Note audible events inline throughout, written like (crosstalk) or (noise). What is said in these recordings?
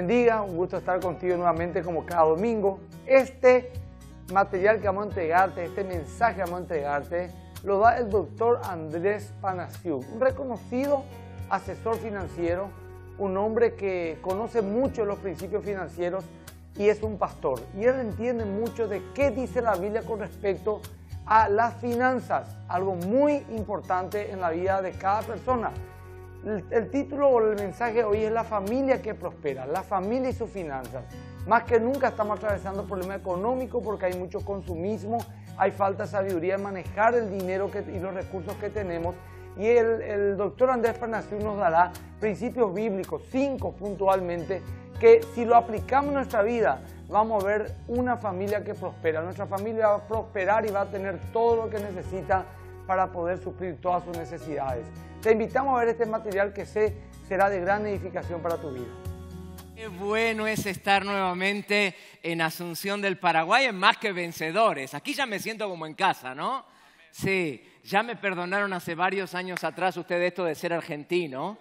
bendiga, un gusto estar contigo nuevamente como cada domingo. Este material que vamos entregarte, este mensaje que vamos a entregarte, lo da el doctor Andrés Panasiuk, un reconocido asesor financiero, un hombre que conoce mucho los principios financieros y es un pastor. Y él entiende mucho de qué dice la Biblia con respecto a las finanzas, algo muy importante en la vida de cada persona. El, título o el mensaje hoy es la familia que prospera, la familia y sus finanzas. Más que nunca estamos atravesando problemas económicos porque hay mucho consumismo, hay falta de sabiduría en manejar el dinero que, y los recursos que tenemos. Y el, doctor Andrés Fernández nos dará principios bíblicos, cinco puntualmente, que si lo aplicamos en nuestra vida, vamos a ver una familia que prospera. Nuestra familia va a prosperar y va a tener todo lo que necesita para poder suplir todas sus necesidades. Te invitamos a ver este material que sé será de gran edificación para tu vida. Qué bueno es estar nuevamente en Asunción del Paraguay, en más que vencedores. Aquí ya me siento como en casa, ¿no? Sí, ya me perdonaron hace varios años atrás ustedes esto de ser argentino.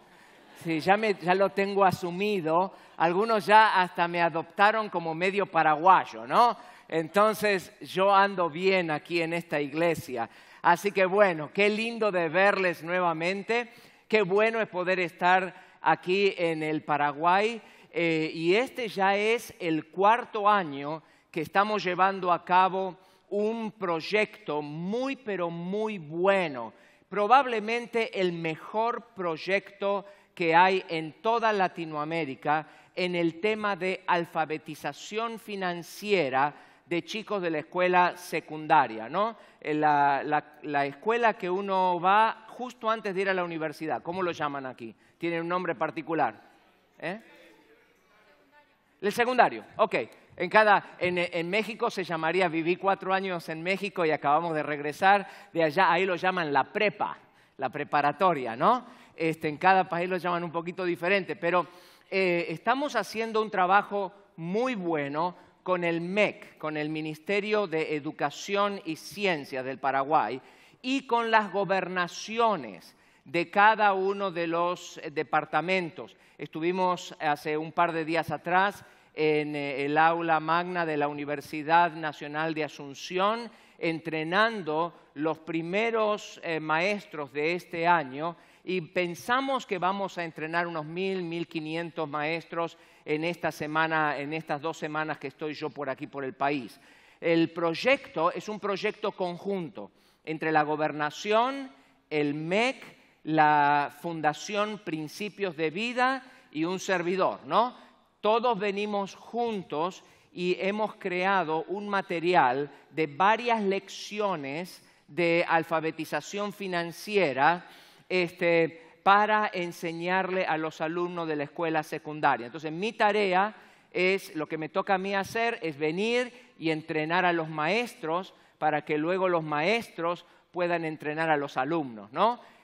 Sí, ya, me, ya lo tengo asumido. Algunos ya hasta me adoptaron como medio paraguayo, ¿no? Entonces yo ando bien aquí en esta iglesia. Así que bueno, qué lindo de verles nuevamente, qué bueno es poder estar aquí en el Paraguay eh, y este ya es el cuarto año que estamos llevando a cabo un proyecto muy pero muy bueno, probablemente el mejor proyecto que hay en toda Latinoamérica en el tema de alfabetización financiera de chicos de la escuela secundaria, ¿no? Eh, la, escuela que uno va justo antes de ir a la universidad. ¿Cómo lo llaman aquí? Tiene un nombre particular. ¿Eh? El secundario, ok. En, cada, en, México se llamaría, viví cuatro años en México y acabamos de regresar de allá, ahí lo llaman la prepa, la preparatoria, ¿no? Este, en cada país lo llaman un poquito diferente, pero eh, estamos haciendo un trabajo muy bueno con el MEC, con el Ministerio de Educación y Ciencias del Paraguay, y con las gobernaciones de cada uno de los eh, departamentos. Estuvimos hace un par de días atrás en eh, el aula magna de la Universidad Nacional de Asunción, entrenando los primeros eh, maestros de este año y pensamos que vamos a entrenar unos 1.000, 1.500 maestros en esta semana, en estas dos semanas que estoy yo por aquí, por el país. El proyecto es un proyecto conjunto entre la gobernación, el MEC, la Fundación Principios de Vida y un servidor, ¿no? Todos venimos juntos y hemos creado un material de varias lecciones de alfabetización financiera este, para enseñarle a los alumnos de la escuela secundaria. Entonces, mi tarea es, lo que me toca a mí hacer, es venir y entrenar a los maestros para que luego los maestros puedan entrenar a los alumnos,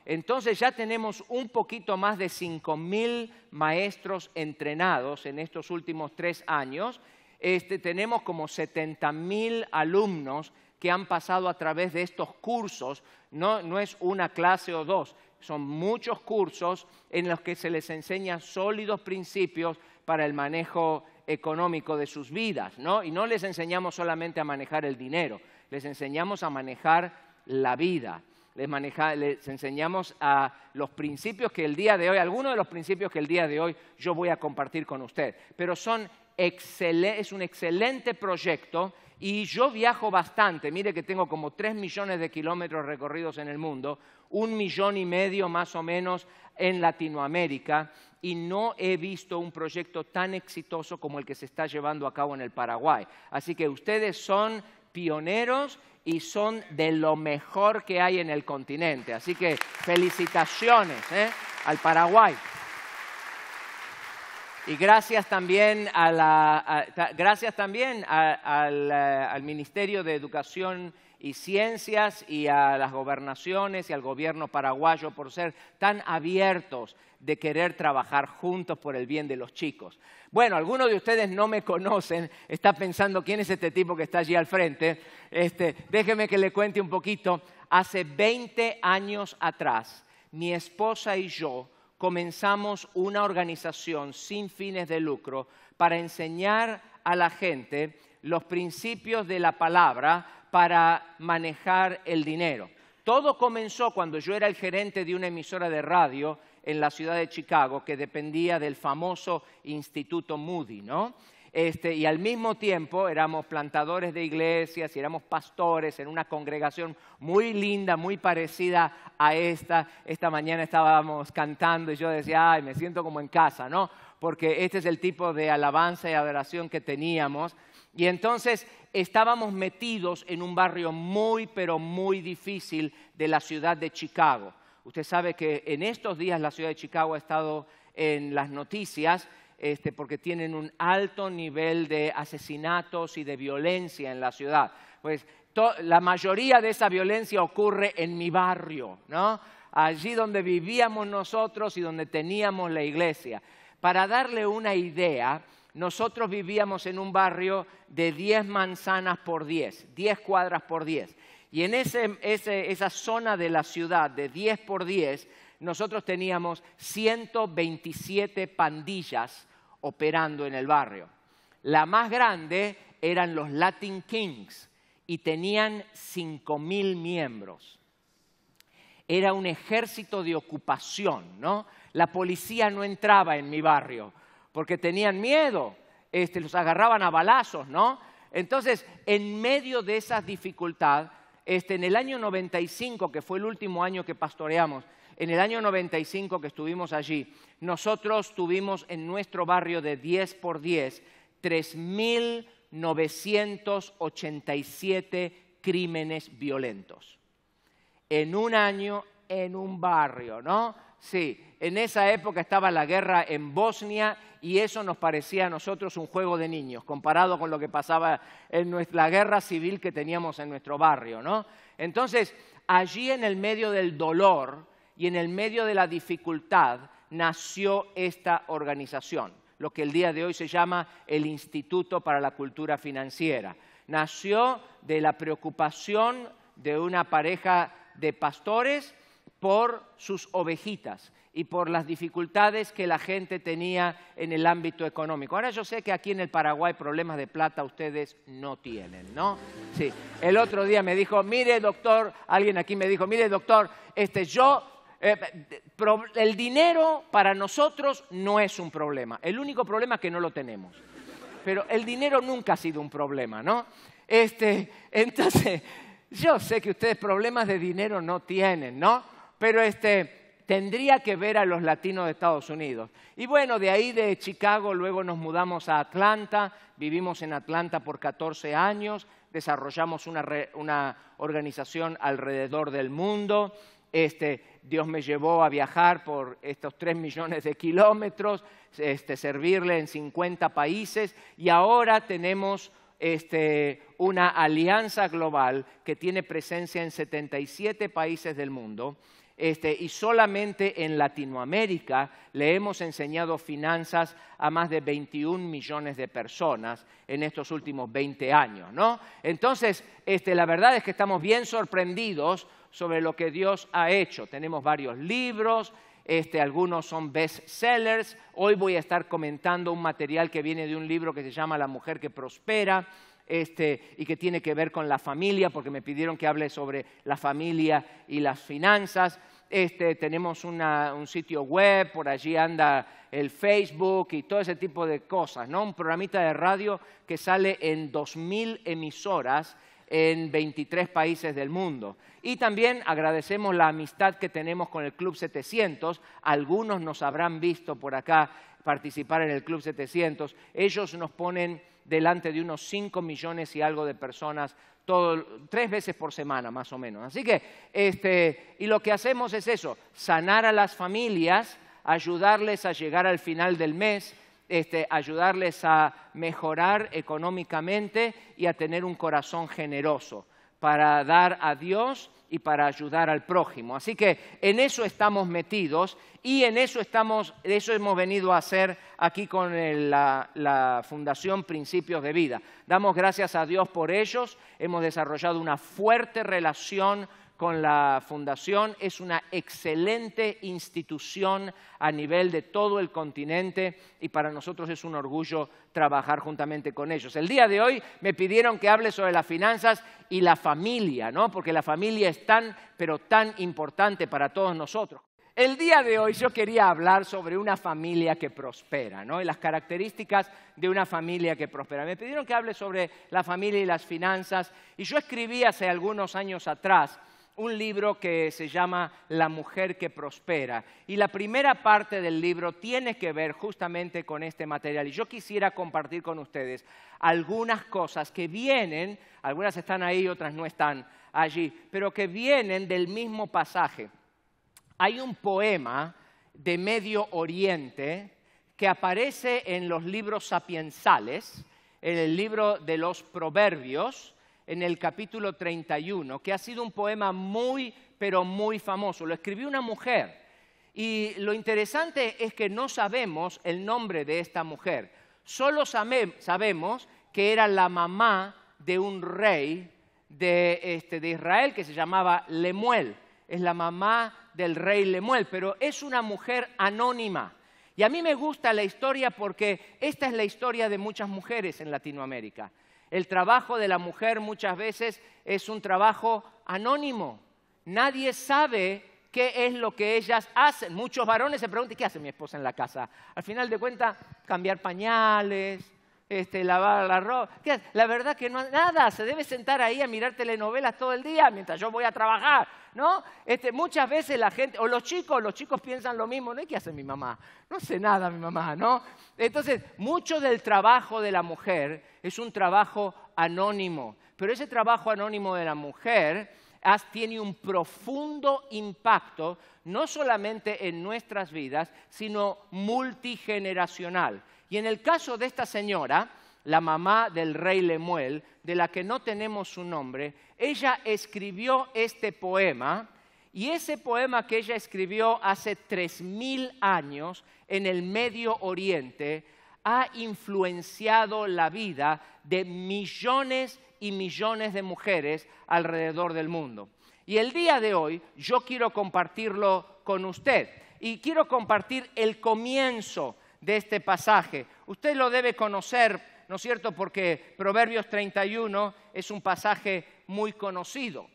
Entonces ya tenemos un poquito más de 5.000 maestros entrenados en estos últimos tres años. Este, tenemos como 70.000 alumnos que han pasado a través de estos cursos. no es una clase o dos, son muchos cursos en los que se les enseña sólidos principios para el manejo económico de sus vidas, ¿no? Y no les enseñamos solamente a manejar el dinero, les enseñamos a manejar la vida. Les, enseñamos a los principios que el día de hoy, algunos de los principios que el día de hoy yo voy a compartir con usted. Pero son es un excelente proyecto y yo viajo bastante, mire que tengo como 3 millones de kilómetros recorridos en el mundo, un millón y medio más o menos en Latinoamérica, y no he visto un proyecto tan exitoso como el que se está llevando a cabo en el Paraguay. Así que ustedes son pioneros y son de lo mejor que hay en el continente. Así que felicitaciones ¿eh? al Paraguay. Y gracias también, a la, gracias también eh, al, Ministerio de Educación y Ciencias y a las gobernaciones y al gobierno paraguayo por ser tan abiertos de querer trabajar juntos por el bien de los chicos. Bueno, algunos de ustedes no me conocen, está pensando quién es este tipo que está allí al frente. Este, déjeme que le cuente un poquito. Hace 20 años atrás, mi esposa y yo comenzamos una organización sin fines de lucro para enseñar a la gente los principios de la palabra para manejar el dinero. Todo comenzó cuando yo era el gerente de una emisora de radio en la ciudad de Chicago que dependía del famoso Instituto Moody, ¿no? Este, y al mismo tiempo éramos plantadores de iglesias y éramos pastores en una congregación muy linda, muy parecida a esta. Esta mañana estábamos cantando y yo decía, ay, me siento como en casa, ¿no? Porque este es el tipo de alabanza y adoración que teníamos. Y entonces estábamos metidos en un barrio muy, pero muy difícil de la ciudad de Chicago. Usted sabe que en estos días la ciudad de Chicago ha estado en las noticias este, porque tienen un alto nivel de asesinatos y de violencia en la ciudad. Pues la mayoría de esa violencia ocurre en mi barrio, ¿no? allí donde vivíamos nosotros y donde teníamos la iglesia. Para darle una idea, nosotros vivíamos en un barrio de 10 manzanas por 10, 10 cuadras por 10. Y en ese, esa zona de la ciudad de 10 por 10 nosotros teníamos 127 pandillas operando en el barrio. La más grande eran los Latin Kings y tenían 5.000 miembros. Era un ejército de ocupación, ¿no? La policía no entraba en mi barrio porque tenían miedo, este, los agarraban a balazos, ¿no? Entonces, en medio de esas dificultad, este, en el año 95, que fue el último año que pastoreamos, en el año 95 que estuvimos allí, nosotros tuvimos en nuestro barrio de 10 por 10 3.987 crímenes violentos. En un año, en un barrio, ¿no? Sí, en esa época estaba la guerra en Bosnia y eso nos parecía a nosotros un juego de niños, comparado con lo que pasaba en nuestra, la guerra civil que teníamos en nuestro barrio, ¿no? Entonces, allí en el medio del dolor, y en el medio de la dificultad nació esta organización, lo que el día de hoy se llama el Instituto para la Cultura Financiera. Nació de la preocupación de una pareja de pastores por sus ovejitas y por las dificultades que la gente tenía en el ámbito económico. Ahora yo sé que aquí en el Paraguay problemas de plata ustedes no tienen, ¿no? Sí. El otro día me dijo, mire doctor, alguien aquí me dijo, mire doctor, este, yo eh, el dinero para nosotros no es un problema. El único problema es que no lo tenemos. Pero el dinero nunca ha sido un problema, ¿no? Este, (laughs) entonces, yo sé que ustedes problemas de dinero no tienen, ¿no? Pero este, tendría que ver a los latinos de Estados Unidos. Y bueno, de ahí de Chicago luego nos mudamos a Atlanta, vivimos en Atlanta por 14 años, desarrollamos una organización alrededor del mundo. Este, Dios me llevó a viajar por estos 3 millones de kilómetros, este, servirle en 50 países y ahora tenemos este, una alianza global que tiene presencia en 77 países del mundo. y solamente en Latinoamérica le hemos enseñado finanzas a más de 21 millones de personas en estos últimos 20 años, Entonces, la verdad es que estamos bien sorprendidos sobre lo que Dios ha hecho. Tenemos varios libros, este, algunos son bestsellers. Hoy voy a estar comentando un material que viene de un libro que se llama La mujer que prospera. Este, y que tiene que ver con la familia, porque me pidieron que hable sobre la familia y las finanzas. Este, tenemos una, un sitio web, por allí anda el Facebook y todo ese tipo de cosas, ¿no? Un programita de radio que sale en 2.000 emisoras en 23 países del mundo. Y también agradecemos la amistad que tenemos con el Club 700. Algunos nos habrán visto por acá participar en el Club 700. Ellos nos ponen delante de unos 5 millones y algo de personas tres veces por semana, más o menos. Así que, este, y lo que hacemos es eso, sanar a las familias, ayudarles a llegar al final del mes, este, ayudarles a mejorar económicamente y a tener un corazón generoso para dar a Dios y para ayudar al prójimo. Así que en eso estamos metidos y en eso, estamos, eso hemos venido a hacer aquí con la, la Fundación Principios de Vida. Damos gracias a Dios por ellos, hemos desarrollado una fuerte relación con la fundación. Es una excelente institución a nivel de todo el continente y para nosotros es un orgullo trabajar juntamente con ellos. El día de hoy me pidieron que hable sobre las finanzas y la familia, ¿no? Porque la familia es tan, pero tan importante para todos nosotros. El día de hoy yo quería hablar sobre una familia que prospera, ¿no? Y las características de una familia que prospera. Me pidieron que hable sobre la familia y las finanzas y yo escribí hace algunos años atrás un libro que se llama La mujer que prospera. Y la primera parte del libro tiene que ver justamente con este material. Y yo quisiera compartir con ustedes algunas cosas que vienen, algunas están ahí, otras no están allí, pero que vienen del mismo pasaje. Hay un poema de Medio Oriente que aparece en los libros sapiensales, en el libro de los proverbios, en el capítulo 31, que ha sido un poema muy, pero muy famoso. Lo escribió una mujer. Y lo interesante es que no sabemos el nombre de esta mujer. Solo sabemos que era la mamá de un rey este, de Israel que se llamaba Lemuel. Es la mamá del rey Lemuel, pero es una mujer anónima. Y a mí me gusta la historia porque esta es la historia de muchas mujeres en Latinoamérica. El trabajo de la mujer muchas veces es un trabajo anónimo. Nadie sabe qué es lo que ellas hacen. Muchos varones se preguntan, ¿qué hace mi esposa en la casa? Al final de cuentas, cambiar pañales, este, lavar la ropa. La verdad que no nada, se debe sentar ahí a mirar telenovelas todo el día mientras yo voy a trabajar, ¿no? Este, muchas veces la gente, o los chicos, los chicos piensan lo mismo, ¿no? ¿Qué hace mi mamá? No hace nada mi mamá, ¿no? Entonces, mucho del trabajo de la mujer es un trabajo anónimo, pero ese trabajo anónimo de la mujer tiene un profundo impacto no solamente en nuestras vidas, sino multigeneracional. Y en el caso de esta señora, la mamá del rey Lemuel, de la que no tenemos su nombre, ella escribió este poema y ese poema que ella escribió hace 3.000 años en el Medio Oriente ha influenciado la vida de millones y millones de mujeres alrededor del mundo. Y el día de hoy yo quiero compartirlo con usted y quiero compartir el comienzo de este pasaje. Usted lo debe conocer, ¿no es cierto?, porque Proverbios 31 es un pasaje muy conocido.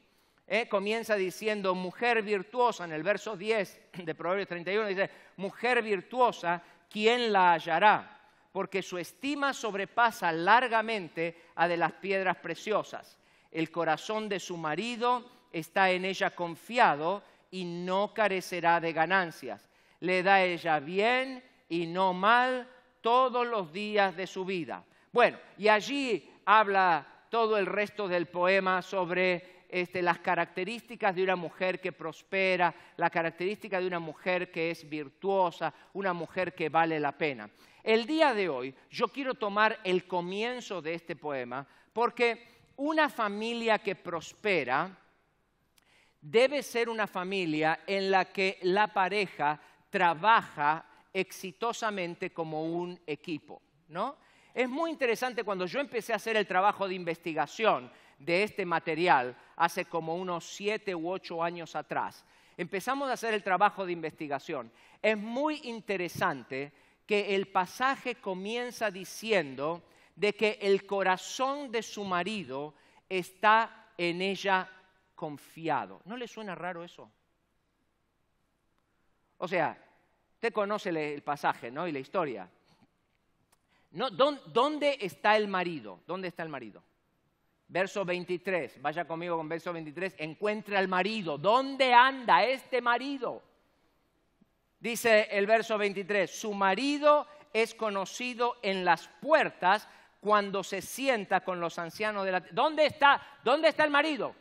¿eh? Comienza diciendo, mujer virtuosa, en el verso 10 de Proverbios 31 dice, mujer virtuosa, ¿quién la hallará? Porque su estima sobrepasa largamente a de las piedras preciosas. El corazón de su marido está en ella confiado y no carecerá de ganancias. Le da ella bien y no mal todos los días de su vida. Bueno, y allí habla todo el resto del poema sobre este, las características de una mujer que prospera, la característica de una mujer que es virtuosa, una mujer que vale la pena. El día de hoy yo quiero tomar el comienzo de este poema porque una familia que prospera debe ser una familia en la que la pareja trabaja exitosamente como un equipo. ¿no? Es muy interesante cuando yo empecé a hacer el trabajo de investigación de este material hace como unos siete u ocho años atrás. Empezamos a hacer el trabajo de investigación. Es muy interesante que el pasaje comienza diciendo de que el corazón de su marido está en ella confiado. ¿No le suena raro eso? O sea, Usted conoce el pasaje ¿no? y la historia. No, ¿Dónde está el marido? ¿Dónde está el marido? Verso 23, vaya conmigo con verso 23, encuentra al marido. ¿Dónde anda este marido? Dice el verso 23, su marido es conocido en las puertas cuando se sienta con los ancianos de la... ¿Dónde está? ¿Dónde está el marido?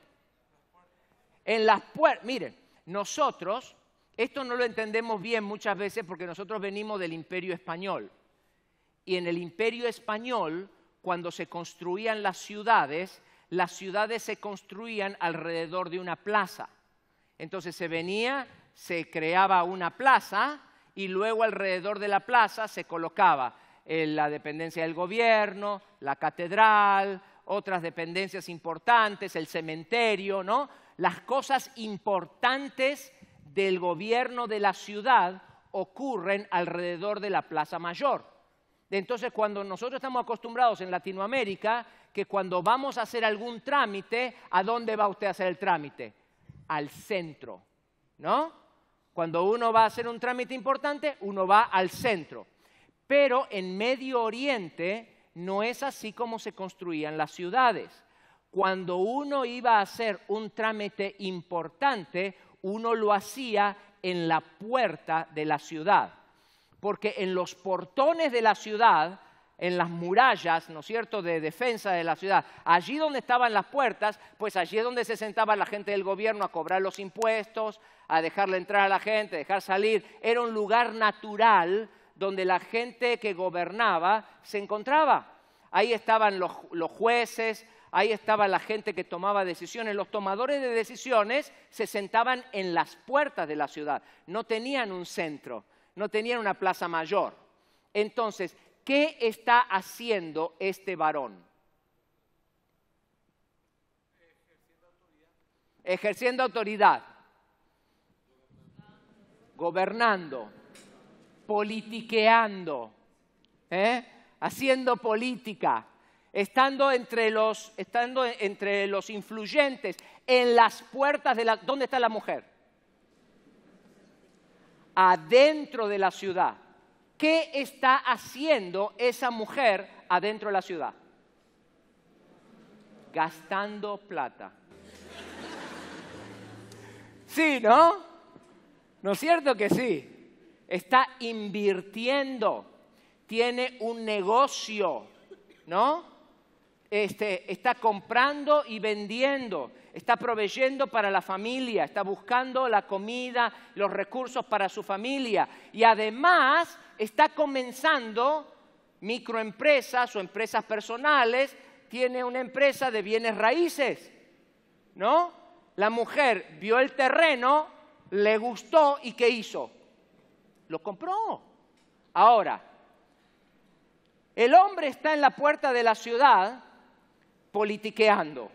En las puertas. Miren, nosotros esto no lo entendemos bien muchas veces porque nosotros venimos del imperio español. Y en el imperio español, cuando se construían las ciudades, las ciudades se construían alrededor de una plaza. Entonces se venía, se creaba una plaza y luego alrededor de la plaza se colocaba eh, la dependencia del gobierno, la catedral, otras dependencias importantes, el cementerio, ¿no? Las cosas importantes del gobierno de la ciudad ocurren alrededor de la Plaza Mayor. Entonces, cuando nosotros estamos acostumbrados en Latinoamérica, que cuando vamos a hacer algún trámite, ¿a dónde va usted a hacer el trámite? Al centro, ¿no? Cuando uno va a hacer un trámite importante, uno va al centro. Pero en Medio Oriente no es así como se construían las ciudades. Cuando uno iba a hacer un trámite importante, uno lo hacía en la puerta de la ciudad, porque en los portones de la ciudad, en las murallas, ¿no es cierto?, de defensa de la ciudad, allí donde estaban las puertas, pues allí es donde se sentaba la gente del gobierno a cobrar los impuestos, a dejarle entrar a la gente, dejar salir, era un lugar natural donde la gente que gobernaba se encontraba. Ahí estaban los, los jueces, ahí estaba la gente que tomaba decisiones. Los tomadores de decisiones se sentaban en las puertas de la ciudad, no tenían un centro, no tenían una plaza mayor. Entonces, ¿qué está haciendo este varón? Ejerciendo autoridad. Gobernando. Politiqueando. ¿Eh? Haciendo política estando entre los, estando entre los influyentes, en las puertas de la... ¿Dónde está la mujer? Adentro de la ciudad. ¿Qué está haciendo esa mujer adentro de la ciudad? Gastando plata. Sí, ¿no? ¿No es cierto que sí? Está invirtiendo, tiene un negocio, ¿no? este, está comprando y vendiendo, está proveyendo para la familia, está buscando la comida, los recursos para su familia y además está comenzando microempresas o empresas personales, tiene una empresa de bienes raíces, ¿no? La mujer vio el terreno, le gustó y ¿qué hizo? Lo compró. Ahora, el hombre está en la puerta de la ciudad politiqueando.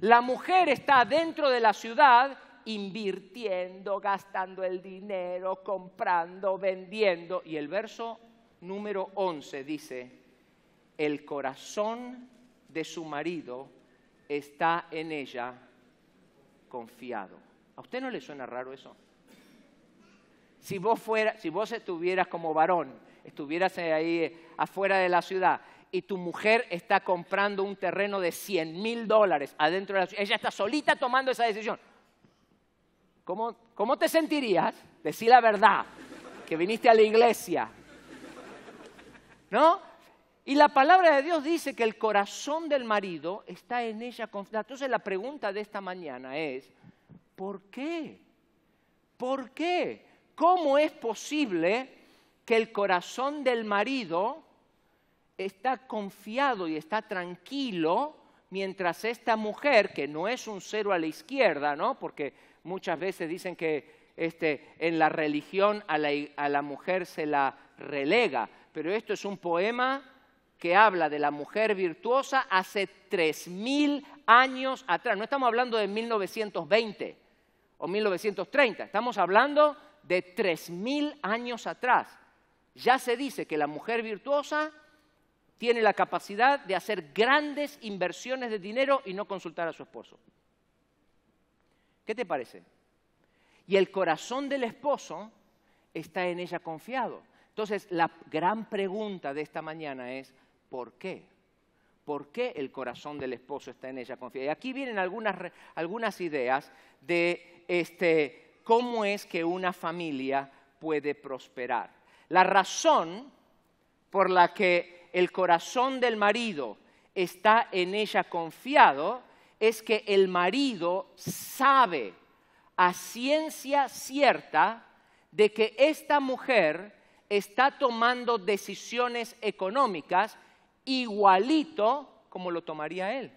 La mujer está dentro de la ciudad invirtiendo, gastando el dinero, comprando, vendiendo. Y el verso número 11 dice, el corazón de su marido está en ella confiado. ¿A usted no le suena raro eso? Si vos, si vos estuvieras como varón, estuvieras ahí afuera de la ciudad y tu mujer está comprando un terreno de 100 mil dólares adentro de la ciudad. Ella está solita tomando esa decisión. ¿Cómo, ¿Cómo te sentirías? Decí la verdad, que viniste a la iglesia. ¿No? Y la palabra de Dios dice que el corazón del marido está en ella. Entonces la pregunta de esta mañana es, ¿por qué? ¿Por qué? ¿Cómo es posible que el corazón del marido está confiado y está tranquilo mientras esta mujer, que no es un cero a la izquierda, ¿no? Porque muchas veces dicen que este, en la religión a la, a la mujer se la relega, pero esto es un poema que habla de la mujer virtuosa hace 3.000 años atrás. No estamos hablando de 1920 o 1930, estamos hablando de 3.000 años atrás. Ya se dice que la mujer virtuosa tiene la capacidad de hacer grandes inversiones de dinero y no consultar a su esposo. ¿Qué te parece? Y el corazón del esposo está en ella confiado. Entonces, la gran pregunta de esta mañana es, ¿por qué? ¿Por qué el corazón del esposo está en ella confiado? Y aquí vienen algunas, algunas ideas de este, cómo es que una familia puede prosperar. La razón por la que el corazón del marido está en ella confiado, es que el marido sabe a ciencia cierta de que esta mujer está tomando decisiones económicas igualito como lo tomaría él.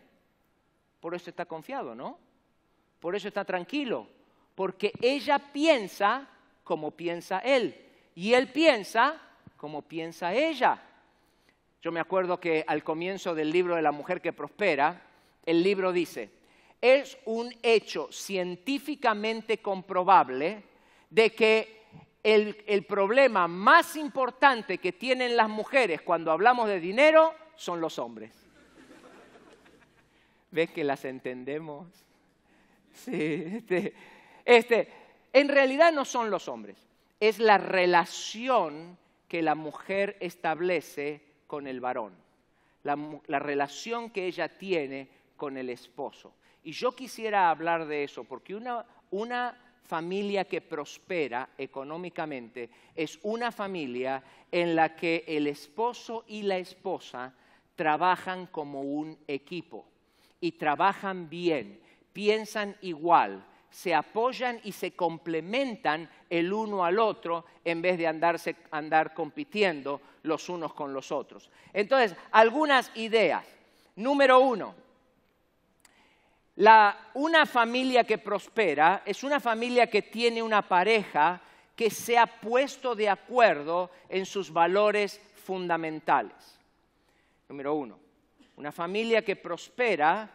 Por eso está confiado, ¿no? Por eso está tranquilo, porque ella piensa como piensa él y él piensa como piensa ella. Yo me acuerdo que al comienzo del libro de La mujer que prospera, el libro dice, es un hecho científicamente comprobable de que el, problema más importante que tienen las mujeres cuando hablamos de dinero son los hombres. (laughs) ¿Ves que las entendemos? Sí, este, este, en realidad no son los hombres, es la relación que la mujer establece con el varón, la, relación que ella tiene con el esposo. Y yo quisiera hablar de eso, porque una familia que prospera económicamente es una familia en la que el esposo y la esposa trabajan como un equipo y trabajan bien, piensan igual, se apoyan y se complementan el uno al otro en vez de andarse, andar compitiendo los unos con los otros. Entonces, algunas ideas. Número uno, una familia que prospera es una familia que tiene una pareja que se ha puesto de acuerdo en sus valores fundamentales. Número uno, una familia que prospera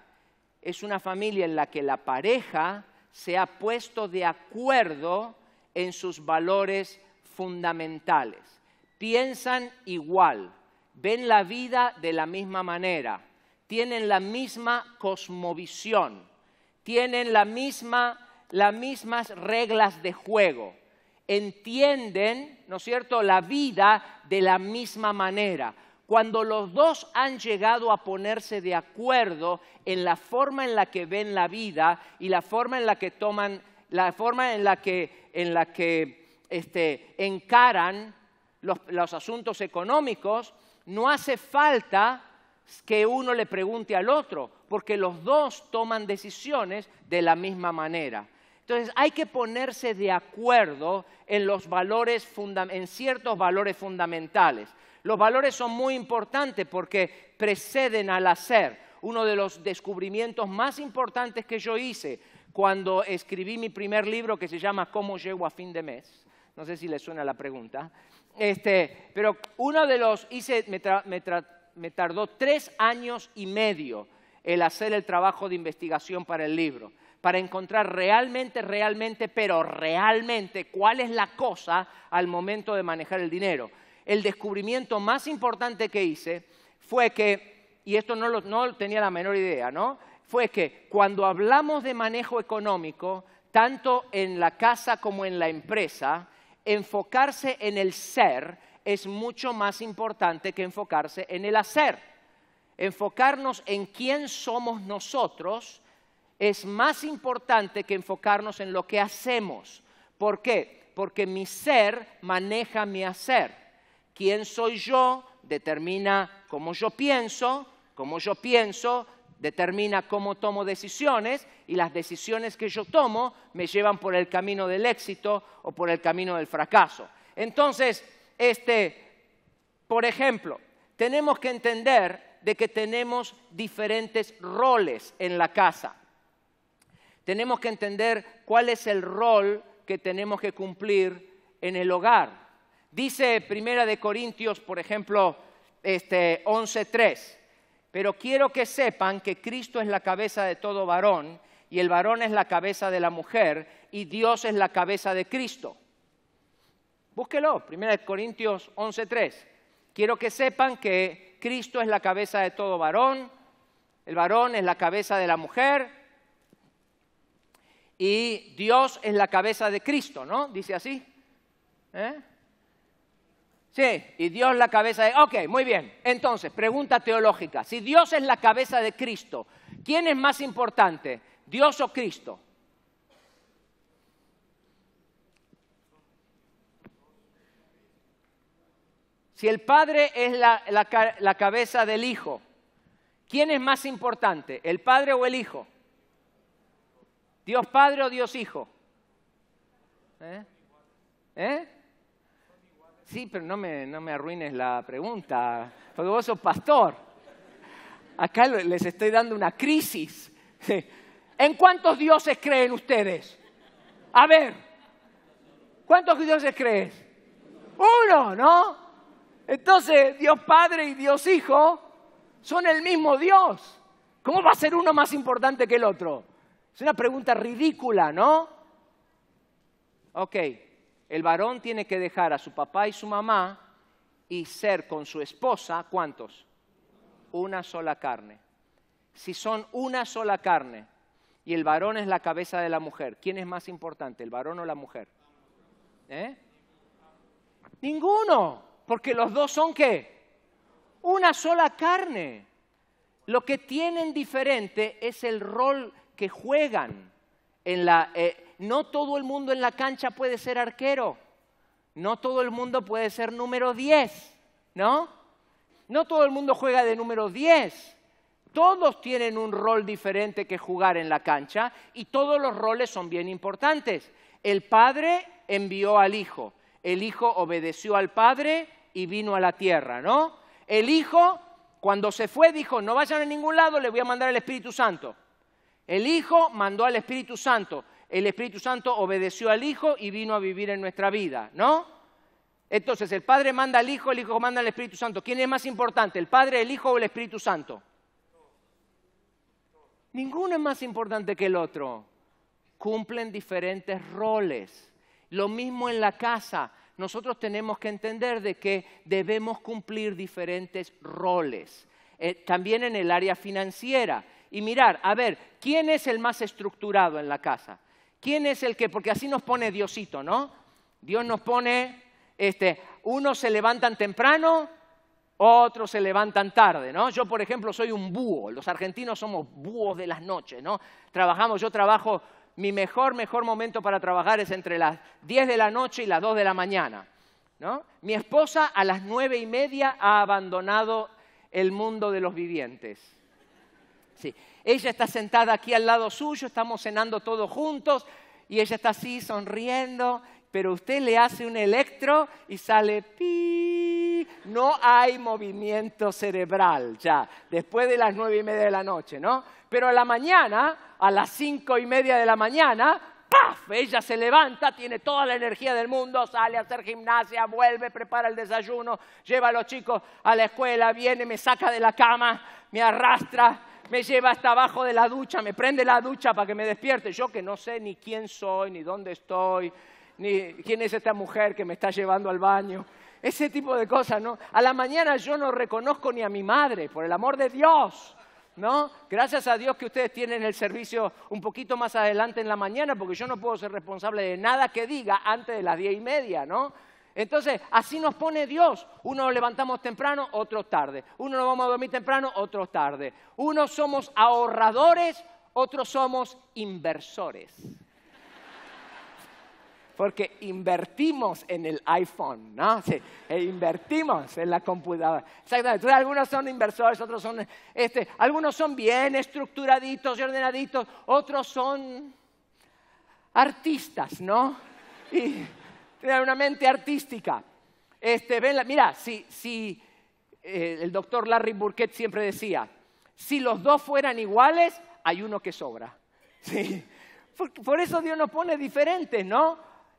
es una familia en la que la pareja se ha puesto de acuerdo en sus valores fundamentales. Piensan igual, ven la vida de la misma manera, tienen la misma cosmovisión, tienen las mismas reglas de juego, entienden, ¿no es cierto?, la vida de la misma manera, cuando los dos han llegado a ponerse de acuerdo en la forma en la que ven la vida y la forma en la que toman, la forma en la que, en la que este, encaran los, asuntos económicos, no hace falta que uno le pregunte al otro, porque los dos toman decisiones de la misma manera. Entonces hay que ponerse de acuerdo en, los valores en ciertos valores fundamentales. Los valores son muy importantes porque preceden al hacer. Uno de los descubrimientos más importantes que yo hice cuando escribí mi primer libro que se llama ¿Cómo llego a fin de mes? No sé si le suena la pregunta. Este, pero uno de los hice, me, me tardó tres años y medio el hacer el trabajo de investigación para el libro para encontrar realmente, realmente, pero realmente cuál es la cosa al momento de manejar el dinero el descubrimiento más importante que hice fue que, y esto no, tenía la menor idea, ¿no? Fue que cuando hablamos de manejo económico, tanto en la casa como en la empresa, enfocarse en el ser es mucho más importante que enfocarse en el hacer. Enfocarnos en quién somos nosotros es más importante que enfocarnos en lo que hacemos. ¿Por qué? Porque mi ser maneja mi hacer quién soy yo determina cómo yo pienso, cómo yo pienso determina cómo tomo decisiones y las decisiones que yo tomo me llevan por el camino del éxito o por el camino del fracaso. Entonces, este, por ejemplo, tenemos que entender de que tenemos diferentes roles en la casa. Tenemos que entender cuál es el rol que tenemos que cumplir en el hogar. Dice Primera de Corintios, por ejemplo, este 11:3, pero quiero que sepan que Cristo es la cabeza de todo varón y el varón es la cabeza de la mujer y Dios es la cabeza de Cristo. Búsquelo, Primera de Corintios 11:3. Quiero que sepan que Cristo es la cabeza de todo varón, el varón es la cabeza de la mujer y Dios es la cabeza de Cristo, ¿no? Dice así. ¿Eh? Sí, y Dios la cabeza de... Ok, muy bien. Entonces, pregunta teológica. Si Dios es la cabeza de Cristo, ¿quién es más importante? ¿Dios o Cristo? Si el Padre es la, la, cabeza del Hijo, ¿quién es más importante? ¿El Padre o el Hijo? ¿Dios Padre o Dios Hijo? ¿Eh? ¿Eh? Sí, pero no me, no me arruines la pregunta, porque vos sos pastor. Acá les estoy dando una crisis. (laughs) ¿En cuántos dioses creen ustedes? A ver, ¿cuántos dioses crees? Uno, ¿no? Entonces, Dios Padre y Dios Hijo son el mismo Dios. ¿Cómo va a ser uno más importante que el otro? Es una pregunta ridícula, ¿no? Ok, el varón tiene que dejar a su papá y su mamá y ser con su esposa, ¿cuántos? Una sola carne. Si son una sola carne y el varón es la cabeza de la mujer, ¿quién es más importante, el varón o la mujer? ¿Eh? Ninguno, porque los dos son qué? Una sola carne. Lo que tienen diferente es el rol que juegan en la, eh, no todo el mundo en la cancha puede ser arquero, no todo el mundo puede ser número 10, ¿no? No todo el mundo juega de número 10. Todos tienen un rol diferente que jugar en la cancha y todos los roles son bien importantes. El padre envió al hijo, el hijo obedeció al padre y vino a la tierra, ¿no? El hijo, cuando se fue, dijo, no vayan a ningún lado, le voy a mandar al Espíritu Santo. El hijo mandó al Espíritu Santo el Espíritu Santo obedeció al Hijo y vino a vivir en nuestra vida, ¿no? Entonces, el Padre manda al Hijo, el Hijo manda al Espíritu Santo. ¿Quién es más importante, el Padre, el Hijo o el Espíritu Santo? Ninguno es más importante que el otro. Cumplen diferentes roles. Lo mismo en la casa. Nosotros tenemos que entender de que debemos cumplir diferentes roles. Eh, también en el área financiera. Y mirar, a ver, ¿quién es el más estructurado en la casa? ¿Quién es el que? Porque así nos pone Diosito, ¿no? Dios nos pone, este, unos se levantan temprano, otros se levantan tarde, ¿no? Yo, por ejemplo, soy un búho, los argentinos somos búhos de las noches, ¿no? Trabajamos, yo trabajo, mi mejor, mejor momento para trabajar es entre las 10 de la noche y las 2 de la mañana, ¿no? Mi esposa a las 9 y media ha abandonado el mundo de los vivientes. Sí. Ella está sentada aquí al lado suyo, estamos cenando todos juntos y ella está así sonriendo, pero usted le hace un electro y sale pi. No hay movimiento cerebral ya, después de las nueve y media de la noche, ¿no? Pero a la mañana, a las cinco y media de la mañana, ¡paf! Ella se levanta, tiene toda la energía del mundo, sale a hacer gimnasia, vuelve, prepara el desayuno, lleva a los chicos a la escuela, viene, me saca de la cama, me arrastra, me lleva hasta abajo de la ducha, me prende la ducha para que me despierte. Yo que no sé ni quién soy, ni dónde estoy, ni quién es esta mujer que me está llevando al baño. Ese tipo de cosas, ¿no? A la mañana yo no reconozco ni a mi madre, por el amor de Dios. ¿No? Gracias a Dios que ustedes tienen el servicio un poquito más adelante en la mañana, porque yo no puedo ser responsable de nada que diga antes de las diez y media, ¿no? Entonces, así nos pone Dios. Uno nos levantamos temprano, otros tarde. Uno nos vamos a dormir temprano, otros tarde. Unos somos ahorradores, otros somos inversores. Porque invertimos en el iPhone, ¿no? Sí, e invertimos en la computadora. Exactamente. algunos son inversores, otros son. Este, algunos son bien estructuraditos y ordenaditos, otros son artistas, ¿no? Y, tener una mente artística. Este, la, mira, si, si eh, el doctor Larry Burkett siempre decía, si los dos fueran iguales, hay uno que sobra. (laughs) ¿Sí? Por, por eso Dios nos pone diferentes, ¿no?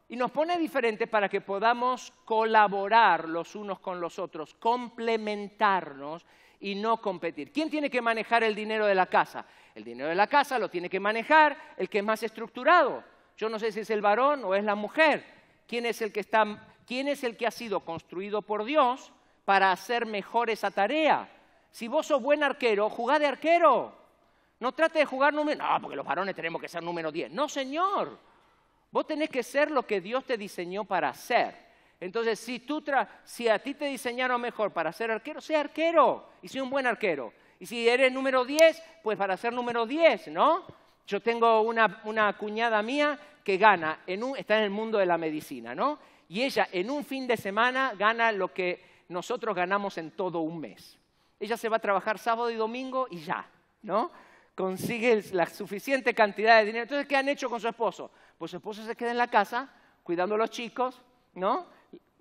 Y nos pone diferentes para que podamos colaborar los unos con los otros, complementarnos y no competir. ¿Quién tiene que manejar el dinero de la casa? El dinero de la casa lo tiene que manejar el que es más estructurado. Yo no sé si es el varón o es la mujer quién es el que, está, quién es el que ha sido construido por Dios para hacer mejor esa tarea. Si vos sos buen arquero, jugá de arquero. No trate de jugar número... No, porque los varones tenemos que ser número 10. No, señor. Vos tenés que ser lo que Dios te diseñó para ser. Entonces, si, tú si a ti te diseñaron mejor para ser arquero, sea arquero y sea un buen arquero. Y si eres número 10, pues para ser número 10, ¿no? Yo tengo una, cuñada mía que gana, está en el mundo de la medicina, ¿no? Y ella en un fin de semana gana lo que nosotros ganamos en todo un mes. Ella se va a trabajar sábado y domingo y ya, ¿no? Consigue la suficiente cantidad de dinero. Entonces, ¿qué han hecho con su esposo? Pues su esposo se queda en la casa cuidando a los chicos, ¿no?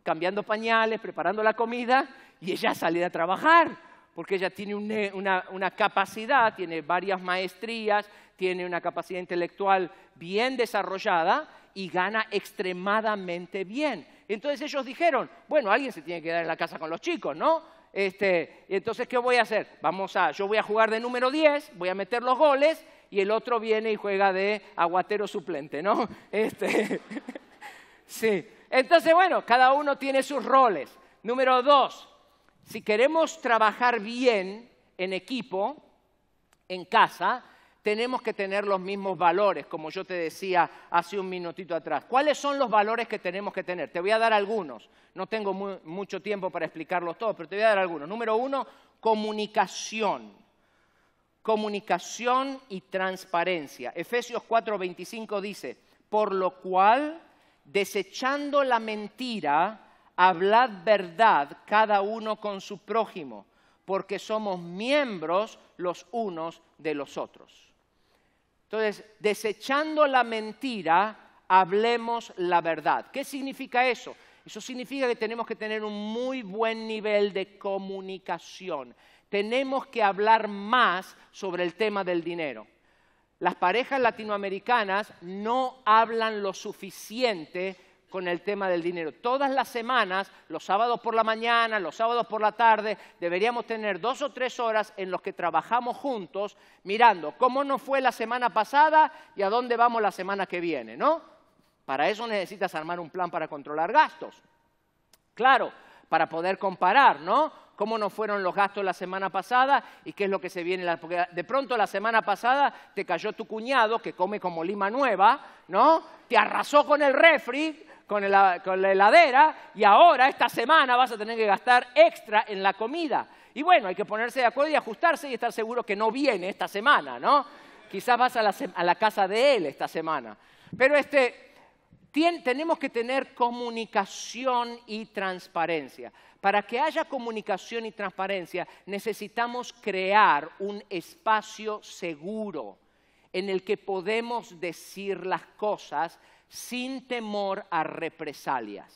Cambiando pañales, preparando la comida y ella sale a trabajar porque ella tiene una capacidad, tiene varias maestrías, tiene una capacidad intelectual bien desarrollada y gana extremadamente bien. Entonces ellos dijeron, bueno, alguien se tiene que quedar en la casa con los chicos, ¿no? Este, entonces, ¿qué voy a hacer? Vamos a, yo voy a jugar de número 10, voy a meter los goles y el otro viene y juega de aguatero suplente, ¿no? (laughs) Este, (laughs) sí. Entonces, bueno, cada uno tiene sus roles. Número dos, si queremos trabajar bien en equipo, en casa, tenemos que tener los mismos valores, como yo te decía hace un minutito atrás. ¿Cuáles son los valores que tenemos que tener? Te voy a dar algunos. No tengo mucho tiempo para explicarlos todos, pero te voy a dar algunos. Número uno, comunicación. Comunicación y transparencia. Efesios 4:25 dice, por lo cual, desechando la mentira, hablad verdad cada uno con su prójimo, porque somos miembros los unos de los otros. Entonces, desechando la mentira, hablemos la verdad. ¿Qué significa eso? Eso significa que tenemos que tener un muy buen nivel de comunicación. Tenemos que hablar más sobre el tema del dinero. Las parejas latinoamericanas no hablan lo suficiente con el tema del dinero. Todas las semanas, los sábados por la mañana, los sábados por la tarde, deberíamos tener dos o tres horas en los que trabajamos juntos mirando cómo nos fue la semana pasada y a dónde vamos la semana que viene, ¿no? Para eso necesitas armar un plan para controlar gastos. Claro, para poder comparar, ¿no? Cómo nos fueron los gastos la semana pasada y qué es lo que se viene. La... Porque de pronto la semana pasada te cayó tu cuñado que come como lima nueva, ¿no? Te arrasó con el refri, con la, heladera y ahora esta semana vas a tener que gastar extra en la comida. Y bueno, hay que ponerse de acuerdo y ajustarse y estar seguro que no viene esta semana, ¿no? Quizás vas a la, casa de él esta semana. Pero este, tenemos que tener comunicación y transparencia. Para que haya comunicación y transparencia necesitamos crear un espacio seguro en el que podemos decir las cosas sin temor a represalias.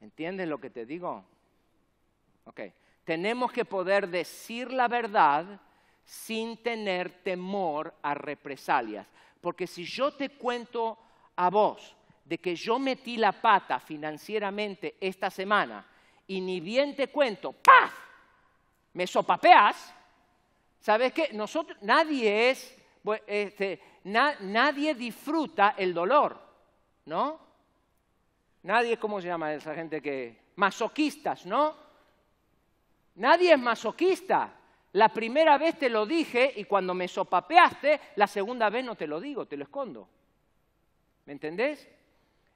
¿Entiendes lo que te digo? Ok. Tenemos que poder decir la verdad sin tener temor a represalias. Porque si yo te cuento a vos de que yo metí la pata financieramente esta semana y ni bien te cuento, ¡paf! Me sopapeas. ¿Sabes qué? Nosotros, nadie es este, nadie disfruta el dolor, ¿no? Nadie, ¿cómo se llama esa gente que... masoquistas, ¿no? Nadie es masoquista. La primera vez te lo dije y cuando me sopapeaste, la segunda vez no te lo digo, te lo escondo. ¿Me entendés?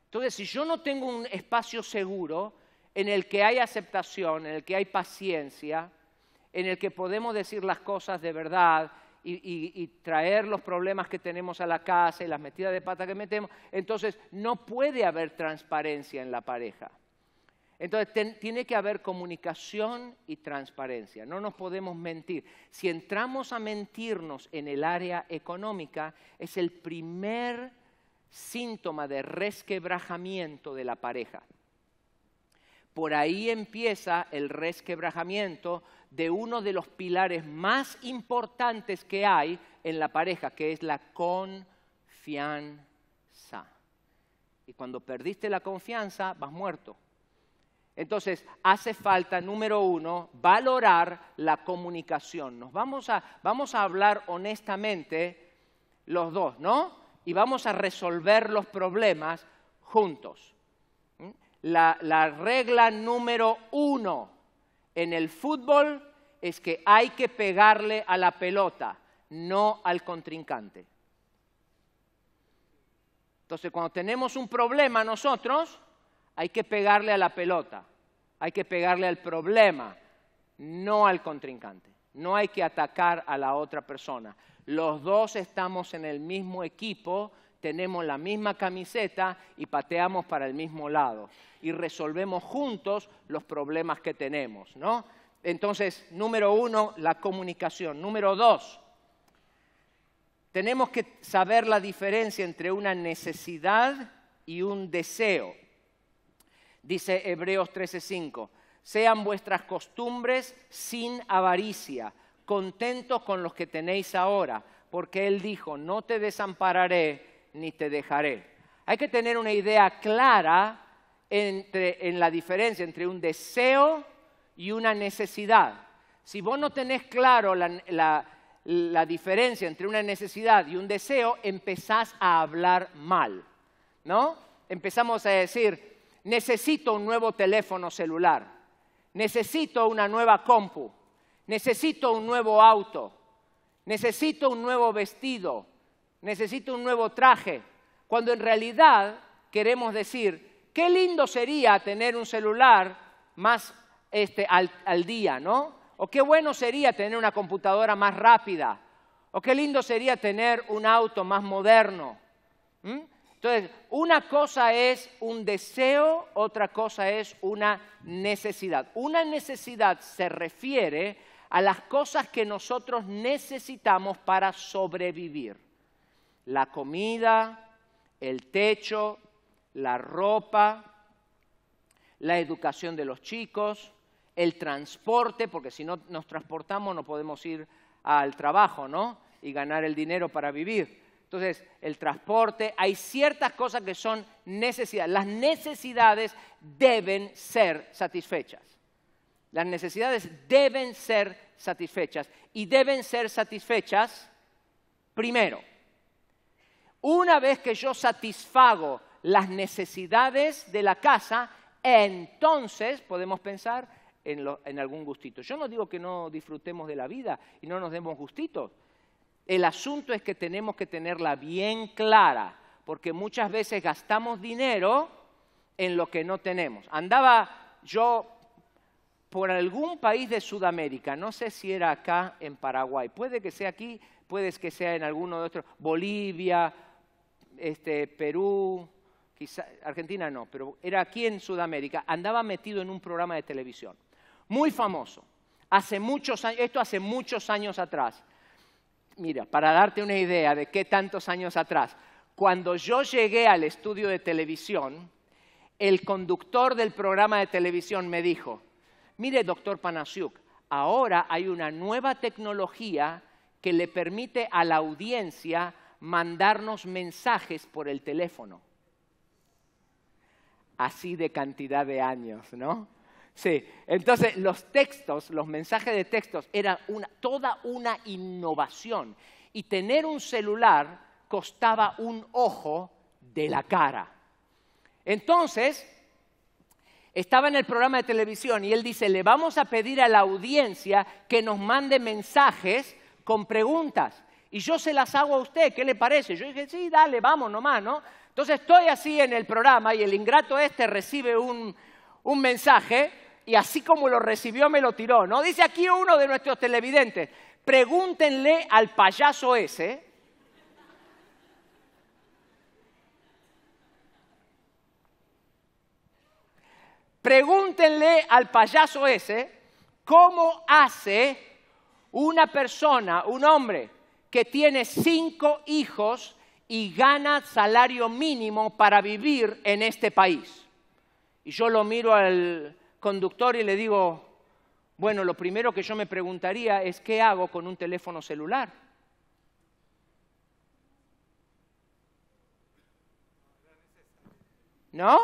Entonces, si yo no tengo un espacio seguro en el que hay aceptación, en el que hay paciencia, en el que podemos decir las cosas de verdad, y, traer los problemas que tenemos a la casa y las metidas de pata que metemos, entonces no puede haber transparencia en la pareja. Entonces tiene que haber comunicación y transparencia, no nos podemos mentir. Si entramos a mentirnos en el área económica, es el primer síntoma de resquebrajamiento de la pareja. Por ahí empieza el resquebrajamiento de uno de los pilares más importantes que hay en la pareja, que es la confianza. Y cuando perdiste la confianza, vas muerto. Entonces, hace falta, número uno, valorar la comunicación. Nos vamos a, vamos a hablar honestamente los dos, ¿no? Y vamos a resolver los problemas juntos la, regla número uno en el fútbol es que hay que pegarle a la pelota, no al contrincante. Entonces, cuando tenemos un problema nosotros, hay que pegarle a la pelota, hay que pegarle al problema, no al contrincante. No hay que atacar a la otra persona. Los dos estamos en el mismo equipo, tenemos la misma camiseta y pateamos para el mismo lado y resolvemos juntos los problemas que tenemos, ¿no? Entonces, número uno, la comunicación. Número dos, tenemos que saber la diferencia entre una necesidad y un deseo. Dice Hebreos 13:5, sean vuestras costumbres sin avaricia, contentos con los que tenéis ahora, porque Él dijo, no te desampararé ni te dejaré. Hay que tener una idea clara en la diferencia entre un deseo y una necesidad. Si vos no tenés claro la, la diferencia entre una necesidad y un deseo, empezás a hablar mal, ¿no? Empezamos a decir, necesito un nuevo teléfono celular, necesito una nueva compu, necesito un nuevo auto, necesito un nuevo vestido, necesito un nuevo traje, cuando en realidad queremos decir, qué lindo sería tener un celular más este, al, día, ¿no? O qué bueno sería tener una computadora más rápida, o qué lindo sería tener un auto más moderno. Entonces, una cosa es un deseo, otra cosa es una necesidad. Una necesidad se refiere a las cosas que nosotros necesitamos para sobrevivir la comida, el techo, la ropa, la educación de los chicos, el transporte, porque si no nos transportamos no podemos ir al trabajo, ¿no? Y ganar el dinero para vivir. Entonces, el transporte, hay ciertas cosas que son necesidades. Las necesidades deben ser satisfechas. Las necesidades deben ser satisfechas y deben ser satisfechas primero una vez que yo satisfago las necesidades de la casa, entonces podemos pensar en, algún gustito. Yo no digo que no disfrutemos de la vida y no nos demos gustitos. El asunto es que tenemos que tenerla bien clara, porque muchas veces gastamos dinero en lo que no tenemos. Andaba yo por algún país de Sudamérica, no sé si era acá en Paraguay, puede que sea aquí, puede que sea en alguno de otros, Bolivia, este, Perú, quizá, Argentina no, pero era aquí en Sudamérica, andaba metido en un programa de televisión, muy famoso, hace muchos esto hace muchos años atrás. Mira, para darte una idea de qué tantos años atrás, cuando yo llegué al estudio de televisión, el conductor del programa de televisión me dijo, mire doctor Panasiuk, ahora hay una nueva tecnología que le permite a la audiencia mandarnos mensajes por el teléfono. Así de cantidad de años, ¿no? Sí, entonces los textos, los mensajes de textos eran una, toda una innovación. Y tener un celular costaba un ojo de la cara. Entonces, estaba en el programa de televisión y él dice, le vamos a pedir a la audiencia que nos mande mensajes con preguntas y yo se las hago a usted, ¿qué le parece? Yo dije, sí, dale, vamos nomás, ¿no? Entonces estoy así en el programa y el ingrato este recibe un, un mensaje y así como lo recibió me lo tiró, ¿no? Dice aquí uno de nuestros televidentes, pregúntenle al payaso ese. Pregúntenle al payaso ese cómo hace una persona, un hombre, que tiene cinco hijos y gana salario mínimo para vivir en este país. Y yo lo miro al conductor y le digo, bueno, lo primero que yo me preguntaría es qué hago con un teléfono celular. ¿No?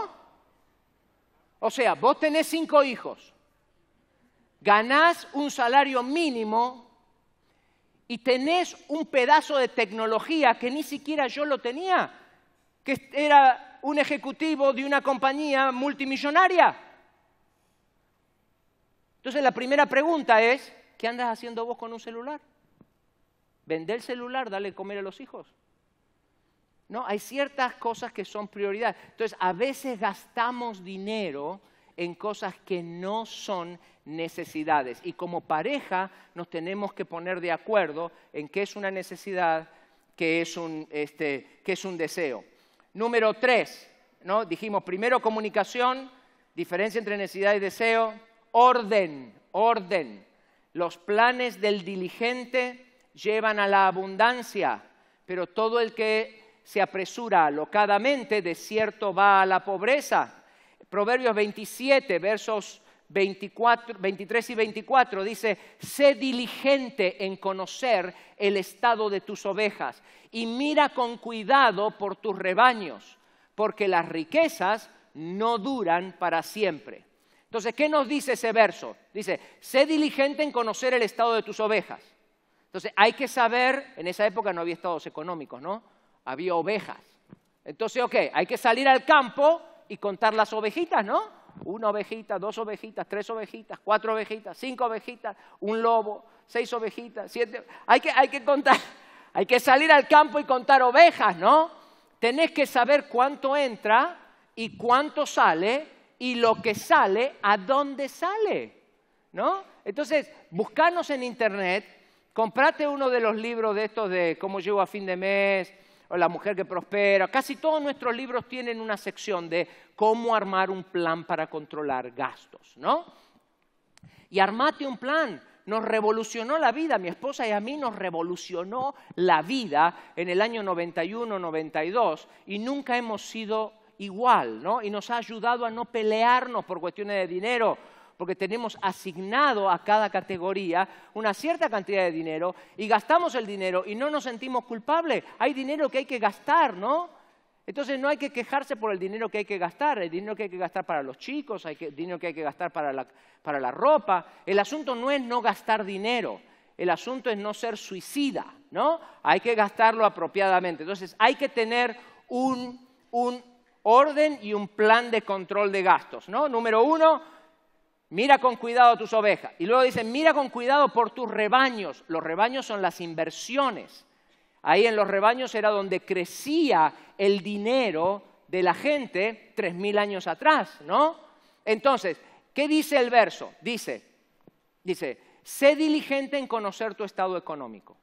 O sea, vos tenés cinco hijos, ganás un salario mínimo y tenés un pedazo de tecnología que ni siquiera yo lo tenía, que era un ejecutivo de una compañía multimillonaria. Entonces la primera pregunta es, ¿qué andas haciendo vos con un celular? ¿Vender el celular, dale comer a los hijos? No, hay ciertas cosas que son prioridad. Entonces, a veces gastamos dinero en cosas que no son necesidades. Y como pareja nos tenemos que poner de acuerdo en qué es una necesidad, qué es un, este, es un deseo. Número tres, ¿no? dijimos primero comunicación, diferencia entre necesidad y deseo, orden, orden. Los planes del diligente llevan a la abundancia, pero todo el que se apresura alocadamente, de cierto va a la pobreza. Proverbios 27, versos 23 y 24 dice, sé diligente en conocer el estado de tus ovejas y mira con cuidado por tus rebaños, porque las riquezas no duran para siempre. Entonces, ¿qué nos dice ese verso? Dice, sé diligente en conocer el estado de tus ovejas. Entonces, hay que saber, en esa época no había estados económicos, ¿no? Había ovejas. Entonces, ok, hay que salir al campo y contar las ovejitas, ¿no? Una ovejita, dos ovejitas, tres ovejitas, cuatro ovejitas, cinco ovejitas, un lobo, seis ovejitas, siete. Hay que, hay que contar, (laughs) hay que salir al campo y contar ovejas, ¿no? Tenés que saber cuánto entra y cuánto sale y lo que sale, a dónde sale, ¿no? Entonces, buscanos en internet, comprate uno de los libros de estos de cómo llevo a fin de mes, o La mujer que prospera, casi todos nuestros libros tienen una sección de cómo armar un plan para controlar gastos, ¿no? Y armate un plan, nos revolucionó la vida, mi esposa y a mí nos revolucionó la vida en el año 91, 92 y nunca hemos sido igual, ¿no? Y nos ha ayudado a no pelearnos por cuestiones de dinero, porque tenemos asignado a cada categoría una cierta cantidad de dinero y gastamos el dinero y no nos sentimos culpables. Hay dinero que hay que gastar, ¿no? Entonces no hay que quejarse por el dinero que hay que gastar, el dinero que hay que gastar para los chicos, hay dinero que hay que gastar para la, ropa. El asunto no es no gastar dinero, el asunto es no ser suicida, ¿no? Hay que gastarlo apropiadamente. Entonces hay que tener un, un orden y un plan de control de gastos, ¿no? Número uno, mira con cuidado tus ovejas. Y luego dice, mira con cuidado por tus rebaños. Los rebaños son las inversiones. Ahí en los rebaños era donde crecía el dinero de la gente tres mil años atrás, ¿no? Entonces, ¿qué dice el verso? Dice, dice, sé diligente en conocer tu estado económico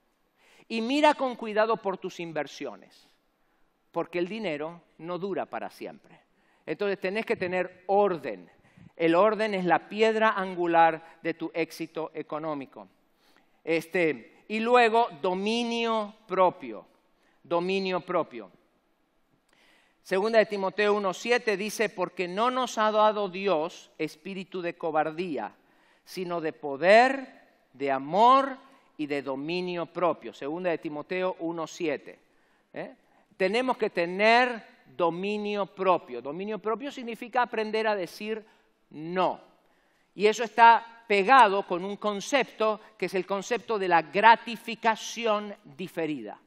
y mira con cuidado por tus inversiones, porque el dinero no dura para siempre. Entonces tenés que tener orden el orden es la piedra angular de tu éxito económico. Este, y luego, dominio propio. Dominio propio. Segunda de Timoteo 1.7 dice, porque no nos ha dado Dios espíritu de cobardía, sino de poder, de amor y de dominio propio. Segunda de Timoteo 1.7. ¿eh? Tenemos que tener dominio propio. Dominio propio significa aprender a decir no. Y eso está pegado con un concepto que es el concepto de la gratificación diferida.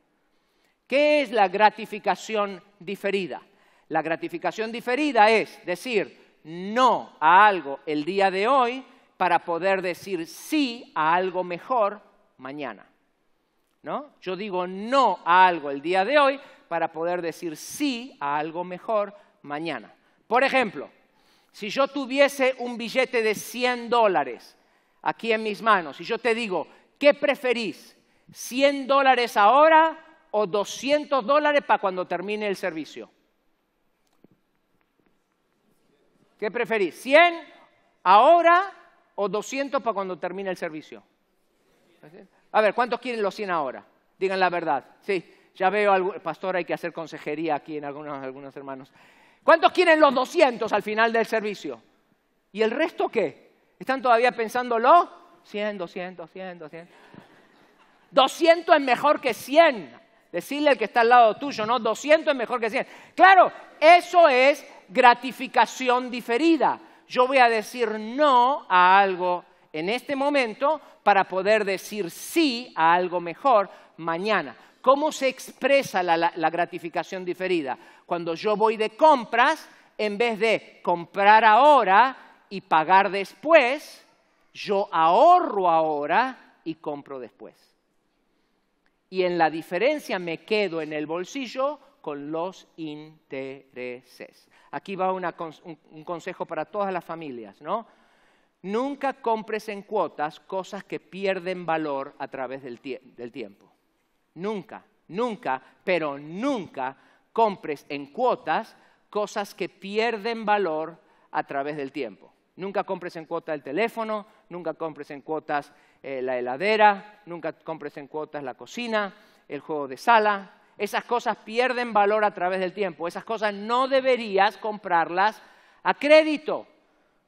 ¿Qué es la gratificación diferida? La gratificación diferida es decir no a algo el día de hoy para poder decir sí a algo mejor mañana. ¿No? Yo digo no a algo el día de hoy para poder decir sí a algo mejor mañana. Por ejemplo, si yo tuviese un billete de 100 dólares aquí en mis manos y yo te digo, ¿qué preferís? ¿100 dólares ahora o 200 dólares para cuando termine el servicio? ¿Qué preferís? ¿100 ahora o 200 para cuando termine el servicio? A ver, ¿cuántos quieren los 100 ahora? Digan la verdad. Sí, ya veo, pastor, hay que hacer consejería aquí en algunos, algunos hermanos. ¿Cuántos quieren los 200 al final del servicio? ¿Y el resto qué? ¿Están todavía pensándolo? 100, 200, 100, 200. 200 es mejor que 100. Decirle al que está al lado tuyo, ¿no? 200 es mejor que 100. Claro, eso es gratificación diferida. Yo voy a decir no a algo en este momento para poder decir sí a algo mejor mañana. ¿Cómo se expresa la, gratificación diferida? Cuando yo voy de compras, en vez de comprar ahora y pagar después, yo ahorro ahora y compro después. Y en la diferencia me quedo en el bolsillo con los intereses. Aquí va un, consejo para todas las familias, ¿no? Nunca compres en cuotas cosas que pierden valor a través del tiempo nunca, nunca, pero nunca compres en cuotas cosas que pierden valor a través del tiempo. Nunca compres en cuotas el teléfono, nunca compres en cuotas eh, la heladera, nunca compres en cuotas la cocina, el juego de sala. Esas cosas pierden valor a través del tiempo. Esas cosas no deberías comprarlas a crédito.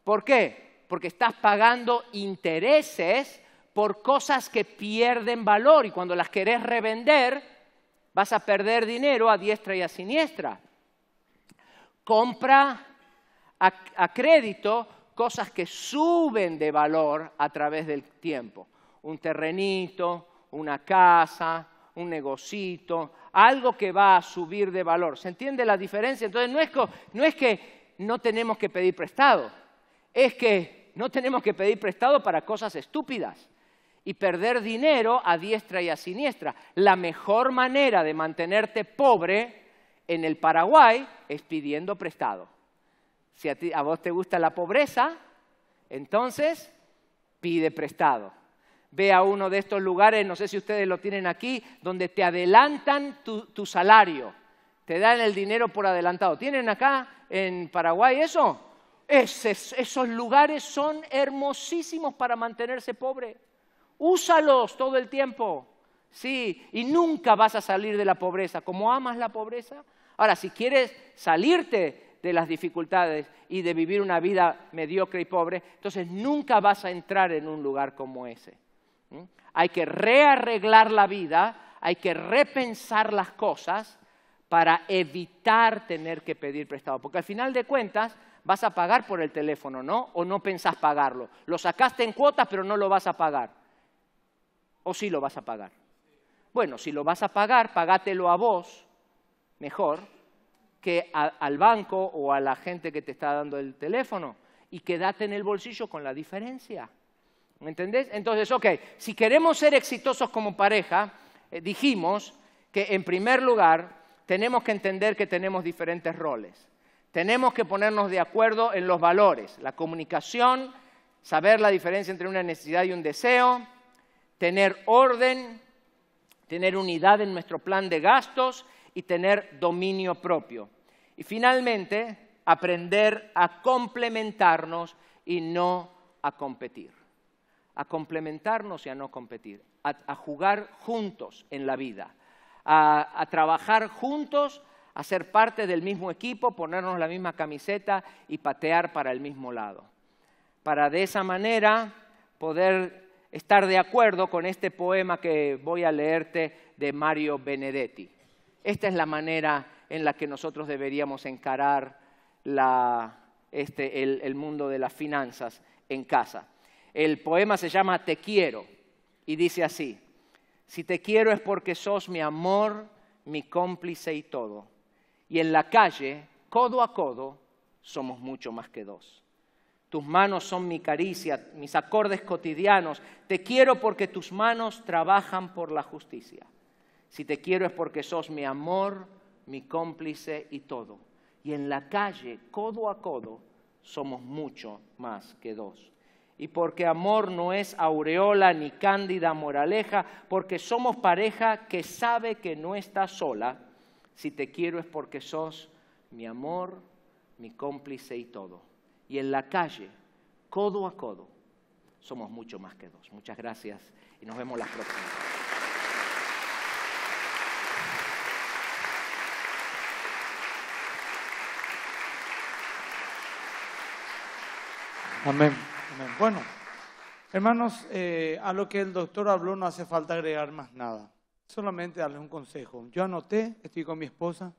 ¿Por qué? Porque estás pagando intereses por cosas que pierden valor y cuando las querés revender vas a perder dinero a diestra y a siniestra. Compra a, crédito cosas que suben de valor a través del tiempo. Un terrenito, una casa, un negocito, algo que va a subir de valor. ¿Se entiende la diferencia? Entonces no es que no tenemos que pedir prestado, es que no tenemos que pedir prestado para cosas estúpidas y perder dinero a diestra y a siniestra. La mejor manera de mantenerte pobre en el Paraguay es pidiendo prestado. Si a, vos te gusta la pobreza, entonces pide prestado. Ve a uno de estos lugares, no sé si ustedes lo tienen aquí, donde te adelantan tu, salario. Te dan el dinero por adelantado. ¿Tienen acá en Paraguay eso? esos lugares son hermosísimos para mantenerse pobre. Úsalos todo el tiempo. Sí, y nunca vas a salir de la pobreza. Como amas la pobreza, ahora si quieres salirte de las dificultades y de vivir una vida mediocre y pobre, entonces nunca vas a entrar en un lugar como ese. ¿Mm? Hay que rearreglar la vida, hay que repensar las cosas para evitar tener que pedir prestado, porque al final de cuentas vas a pagar por el teléfono, ¿no? O no pensás pagarlo. Lo sacaste en cuotas, pero no lo vas a pagar. ¿O si sí lo vas a pagar? Bueno, si lo vas a pagar, pagátelo a vos, mejor, que al banco o a la gente que te está dando el teléfono y quédate en el bolsillo con la diferencia. ¿Me entendés? Entonces, ok, si queremos ser exitosos como pareja, eh, dijimos que en primer lugar tenemos que entender que tenemos diferentes roles. Tenemos que ponernos de acuerdo en los valores, la comunicación, saber la diferencia entre una necesidad y un deseo, tener orden, tener unidad en nuestro plan de gastos y tener dominio propio. Y finalmente, aprender a complementarnos y no a competir. A complementarnos y a no competir. A, jugar juntos en la vida. A, a trabajar juntos, a ser parte del mismo equipo, ponernos la misma camiseta y patear para el mismo lado. Para de esa manera poder estar de acuerdo con este poema que voy a leerte de Mario Benedetti. Esta es la manera en la que nosotros deberíamos encarar este, el, el mundo de las finanzas en casa. El poema se llama Te quiero y dice así, si te quiero es porque sos mi amor, mi cómplice y todo. Y en la calle, codo a codo, somos mucho más que dos. Tus manos son mi caricia, mis acordes cotidianos. Te quiero porque tus manos trabajan por la justicia. Si te quiero es porque sos mi amor, mi cómplice y todo. Y en la calle, codo a codo, somos mucho más que dos. Y porque amor no es aureola ni cándida moraleja, porque somos pareja que sabe que no está sola. Si te quiero es porque sos mi amor, mi cómplice y todo y en la calle, codo a codo, somos mucho más que dos. Muchas gracias y nos vemos la próxima. Amén. Bueno, hermanos, eh, a lo que el doctor habló no hace falta agregar más nada. Solamente darles un consejo. Yo anoté, estoy con mi esposa,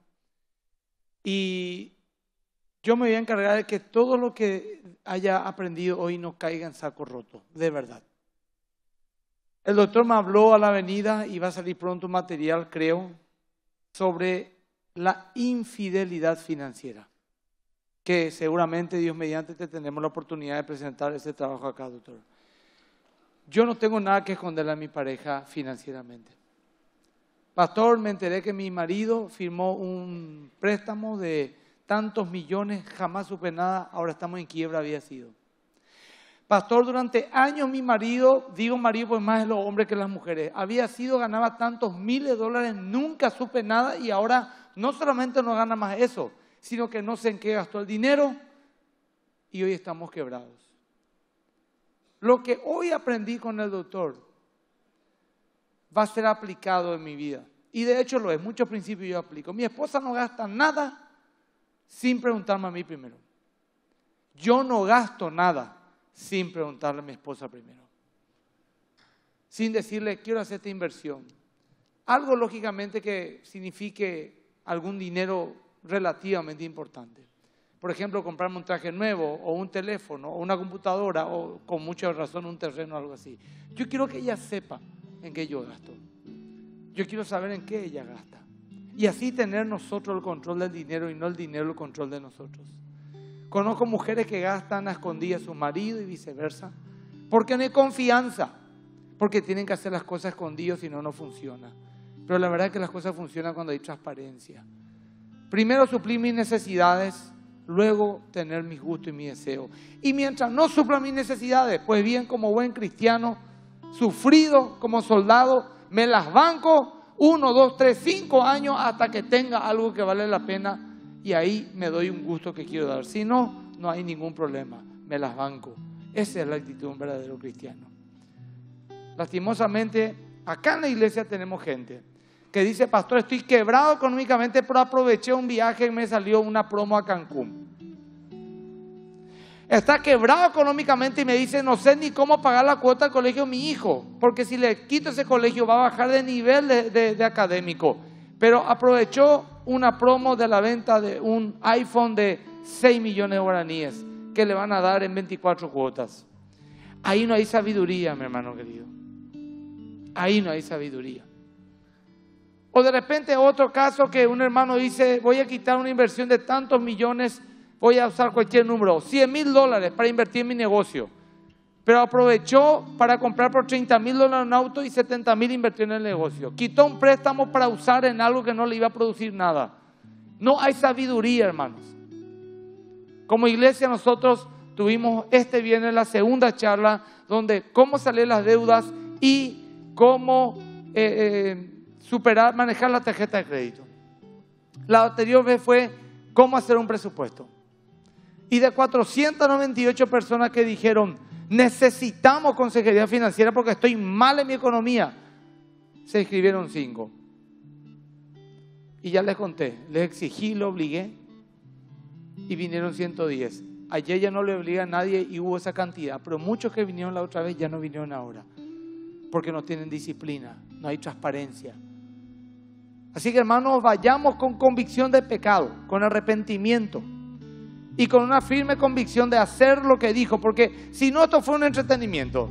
y yo me voy a encargar de que todo lo que haya aprendido hoy no caiga en saco roto, de verdad. El doctor me habló a la avenida y va a salir pronto material, creo, sobre la infidelidad financiera, que seguramente Dios mediante te tendremos la oportunidad de presentar ese trabajo acá, doctor. Yo no tengo nada que esconderle a mi pareja financieramente. Pastor, me enteré que mi marido firmó un préstamo de tantos millones, jamás supe nada, ahora estamos en quiebra, había sido. Pastor, durante años mi marido, digo marido, pues más es los hombres que las mujeres, había sido, ganaba tantos miles de dólares, nunca supe nada y ahora no solamente no gana más eso, sino que no sé en qué gastó el dinero y hoy estamos quebrados. Lo que hoy aprendí con el doctor va a ser aplicado en mi vida. Y de hecho lo es, muchos principios yo aplico. Mi esposa no gasta nada sin preguntarme a mí primero. Yo no gasto nada sin preguntarle a mi esposa primero. Sin decirle, quiero hacer esta inversión. Algo lógicamente que signifique algún dinero relativamente importante. Por ejemplo, comprarme un traje nuevo o un teléfono o una computadora o con mucha razón un terreno o algo así. Yo quiero que ella sepa en qué yo gasto. Yo quiero saber en qué ella gasta. Y así tener nosotros el control del dinero y no el dinero el control de nosotros. Conozco mujeres que gastan a escondidas a su marido y viceversa. Porque no hay confianza. Porque tienen que hacer las cosas escondidas y no, no funciona. Pero la verdad es que las cosas funcionan cuando hay transparencia. Primero suplir mis necesidades, luego tener mis gustos y mis deseos. Y mientras no supla mis necesidades, pues bien, como buen cristiano, sufrido como soldado, me las banco uno, dos, tres, cinco años hasta que tenga algo que vale la pena y ahí me doy un gusto que quiero dar. Si no, no hay ningún problema, me las banco. Esa es la actitud de un verdadero cristiano. Lastimosamente, acá en la iglesia tenemos gente que dice, pastor, estoy quebrado económicamente, pero aproveché un viaje y me salió una promo a Cancún está quebrado económicamente y me dice, no sé ni cómo pagar la cuota del colegio de mi hijo, porque si le quito ese colegio va a bajar de nivel de, académico. Pero aprovechó una promo de la venta de un iPhone de 6 millones de guaraníes que le van a dar en 24 cuotas. Ahí no hay sabiduría, mi hermano querido. Ahí no hay sabiduría. O de repente otro caso que un hermano dice, voy a quitar una inversión de tantos millones voy a usar cualquier número, 100 mil dólares para invertir en mi negocio. Pero aprovechó para comprar por 30 mil dólares un auto y 70 mil invirtió en el negocio. Quitó un préstamo para usar en algo que no le iba a producir nada. No hay sabiduría, hermanos. Como iglesia nosotros tuvimos este viernes la segunda charla donde cómo salir las deudas y cómo eh, eh, superar, manejar la tarjeta de crédito. La anterior vez fue cómo hacer un presupuesto. Y de 498 personas que dijeron, necesitamos consejería financiera porque estoy mal en mi economía, se inscribieron 5 Y ya les conté, les exigí, lo obligué y vinieron 110. Ayer ya no le obliga a nadie y hubo esa cantidad, pero muchos que vinieron la otra vez ya no vinieron ahora, porque no tienen disciplina, no hay transparencia. Así que hermanos, vayamos con convicción de pecado, con arrepentimiento y con una firme convicción de hacer lo que dijo, porque si no, esto fue un entretenimiento.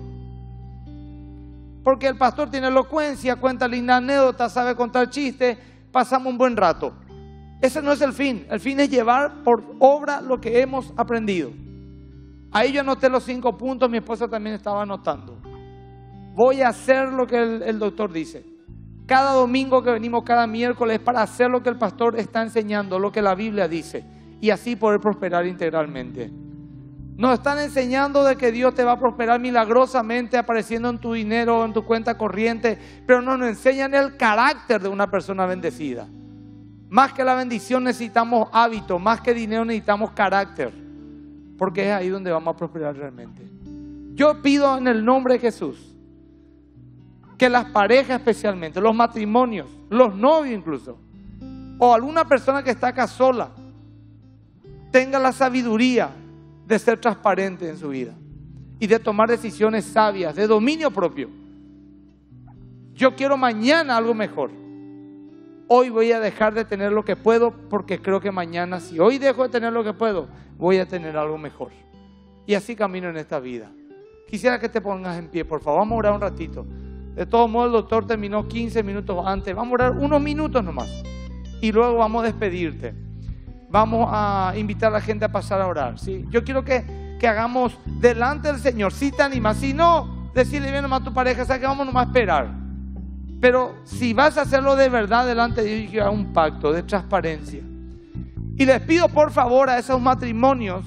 Porque el pastor tiene elocuencia, cuenta lindas anécdotas, sabe contar chistes, pasamos un buen rato. Ese no es el fin, el fin es llevar por obra lo que hemos aprendido. Ahí yo anoté los cinco puntos, mi esposa también estaba anotando. Voy a hacer lo que el, el doctor dice. Cada domingo que venimos, cada miércoles, para hacer lo que el pastor está enseñando, lo que la Biblia dice y así poder prosperar integralmente. Nos están enseñando de que Dios te va a prosperar milagrosamente apareciendo en tu dinero, en tu cuenta corriente, pero no nos enseñan el carácter de una persona bendecida. Más que la bendición necesitamos hábito, más que dinero necesitamos carácter, porque es ahí donde vamos a prosperar realmente. Yo pido en el nombre de Jesús que las parejas especialmente, los matrimonios, los novios incluso, o alguna persona que está acá sola, tenga la sabiduría de ser transparente en su vida y de tomar decisiones sabias, de dominio propio. Yo quiero mañana algo mejor. Hoy voy a dejar de tener lo que puedo porque creo que mañana, si hoy dejo de tener lo que puedo, voy a tener algo mejor. Y así camino en esta vida. Quisiera que te pongas en pie, por favor. Vamos a orar un ratito. De todos modos, el doctor terminó 15 minutos antes. Vamos a orar unos minutos nomás. Y luego vamos a despedirte vamos a invitar a la gente a pasar a orar. ¿sí? Yo quiero que, que hagamos delante del Señor. Si te animas, si no, decirle bien nomás a tu pareja, ¿sabes que vamos nomás a esperar? Pero si vas a hacerlo de verdad delante de Dios, yo hago un pacto de transparencia. Y les pido por favor a esos matrimonios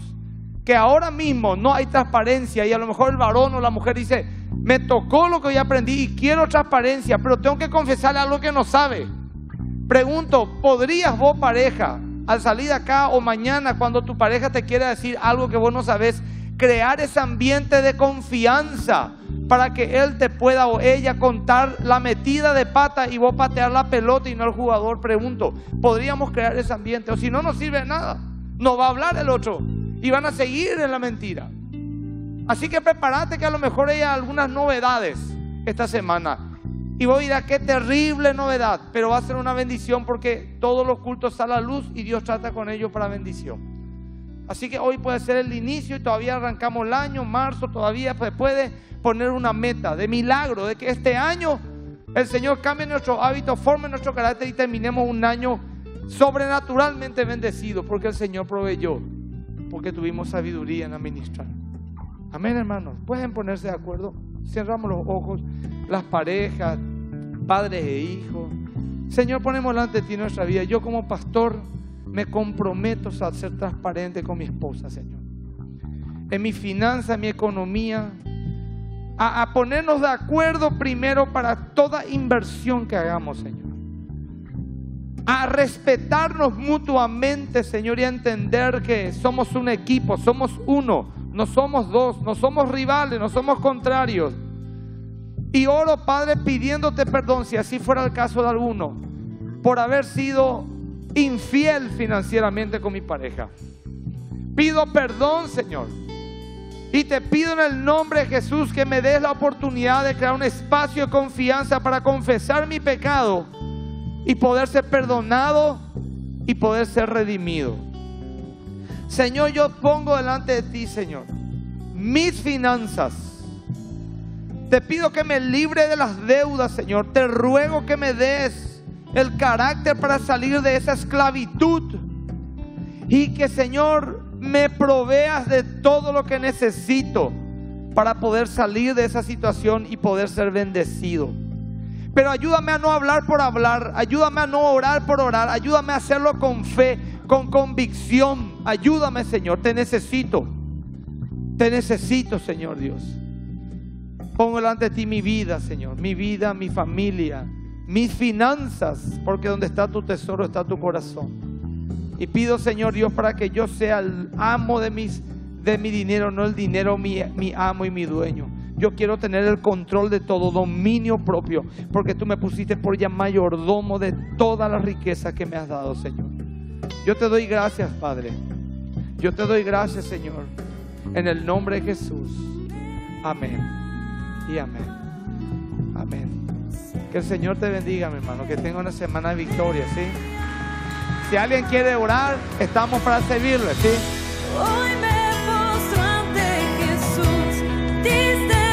que ahora mismo no hay transparencia y a lo mejor el varón o la mujer dice, me tocó lo que hoy aprendí y quiero transparencia, pero tengo que confesarle algo que no sabe. Pregunto, ¿podrías vos pareja al salir acá o mañana cuando tu pareja te quiere decir algo que vos no sabes, crear ese ambiente de confianza para que él te pueda o ella contar la metida de pata y vos patear la pelota y no el jugador, pregunto. Podríamos crear ese ambiente o si no, no sirve nada. No va a hablar el otro y van a seguir en la mentira. Así que prepárate que a lo mejor hay algunas novedades esta semana. Y vos dirás, qué terrible novedad, pero va a ser una bendición porque todos los cultos salen a la luz y Dios trata con ellos para bendición. Así que hoy puede ser el inicio y todavía arrancamos el año, marzo, todavía pues puede poner una meta de milagro, de que este año el Señor cambie nuestro hábito, forme nuestro carácter y terminemos un año sobrenaturalmente bendecido porque el Señor proveyó, porque tuvimos sabiduría en administrar. Amén, hermanos. ¿Pueden ponerse de acuerdo? Cerramos los ojos las parejas, padres e hijos. Señor, ponemos delante de ti nuestra vida. Yo como pastor me comprometo a ser transparente con mi esposa, Señor. En mi finanza, en mi economía. A, a ponernos de acuerdo primero para toda inversión que hagamos, Señor a respetarnos mutuamente, Señor, y a entender que somos un equipo, somos uno, no somos dos, no somos rivales, no somos contrarios. Y oro, Padre, pidiéndote perdón, si así fuera el caso de alguno, por haber sido infiel financieramente con mi pareja. Pido perdón, Señor. Y te pido en el nombre de Jesús que me des la oportunidad de crear un espacio de confianza para confesar mi pecado y poder ser perdonado y poder ser redimido. Señor, yo pongo delante de ti, Señor, mis finanzas te pido que me libre de las deudas, Señor. Te ruego que me des el carácter para salir de esa esclavitud. Y que, Señor, me proveas de todo lo que necesito para poder salir de esa situación y poder ser bendecido. Pero ayúdame a no hablar por hablar, ayúdame a no orar por orar, ayúdame a hacerlo con fe, con convicción. Ayúdame, Señor, te necesito. Te necesito, Señor Dios. Pongo delante de ti mi vida, Señor, mi vida, mi familia, mis finanzas, porque donde está tu tesoro está tu corazón. Y pido, Señor Dios, para que yo sea el amo de, mis, de mi dinero, no el dinero mi, mi amo y mi dueño. Yo quiero tener el control de todo, dominio propio, porque tú me pusiste por ya mayordomo de toda las riqueza que me has dado, Señor. Yo te doy gracias, Padre. Yo te doy gracias, Señor. En el nombre de Jesús. Amén y amén. Amén. Que el Señor te bendiga, mi hermano. Que tenga una semana de victoria, ¿sí? Si alguien quiere orar, estamos para servirle, ¿sí? Hoy me ante Jesús.